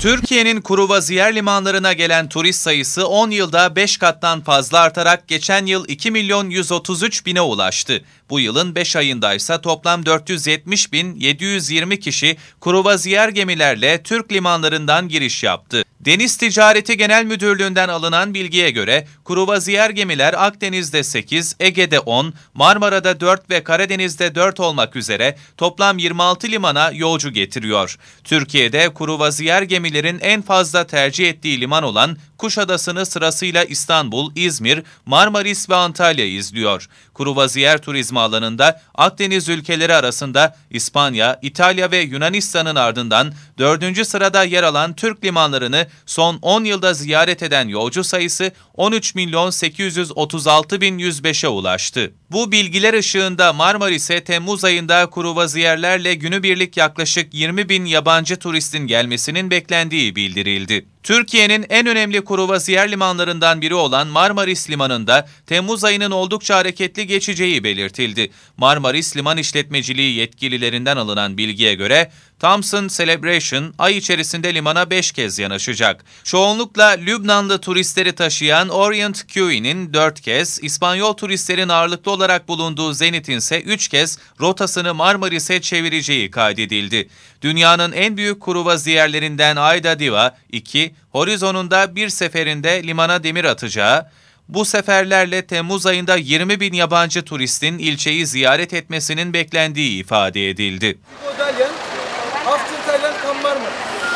Türkiye'nin kuru vaziyar limanlarına gelen turist sayısı 10 yılda 5 kattan fazla artarak geçen yıl 2 milyon 133 bine ulaştı. Bu yılın 5 ayında ise toplam 470 bin 720 kişi kuru vaziyar gemilerle Türk limanlarından giriş yaptı. Deniz Ticareti Genel Müdürlüğü'nden alınan bilgiye göre kruvaziyer gemiler Akdeniz'de 8, Ege'de 10, Marmara'da 4 ve Karadeniz'de 4 olmak üzere toplam 26 limana yolcu getiriyor. Türkiye'de kruvaziyer gemilerin en fazla tercih ettiği liman olan Kuşadası'nı sırasıyla İstanbul, İzmir, Marmaris ve Antalya izliyor. Kruvaziyer turizmi alanında Akdeniz ülkeleri arasında İspanya, İtalya ve Yunanistan'ın ardından dördüncü sırada yer alan Türk limanlarını son 10 yılda ziyaret eden yolcu sayısı 13 milyon 836 bin 105'e ulaştı. Bu bilgiler ışığında Marmaris'e Temmuz ayında kuru vaziyerlerle günübirlik yaklaşık 20 bin yabancı turistin gelmesinin beklendiği bildirildi. Türkiye'nin en önemli kuru vaziyer limanlarından biri olan Marmaris Limanı'nda Temmuz ayının oldukça hareketli geçeceği belirtildi. Marmaris Liman İşletmeciliği yetkililerinden alınan bilgiye göre Thompson Celebration ay içerisinde limana 5 kez yanaşacak. Çoğunlukla Lübnanlı turistleri taşıyan Orient Queen'in 4 kez, İspanyol turistlerin ağırlıklı olarak bulunduğu Zenit'in ise 3 kez rotasını Marmaris'e çevireceği kaydedildi. Dünyanın en büyük kruvaziyerlerinden Ayda Diva 2, horizonunda bir seferinde limana demir atacağı, bu seferlerle Temmuz ayında 20 bin yabancı turistin ilçeyi ziyaret etmesinin beklendiği ifade edildi. Aftır Taylan kan var mı?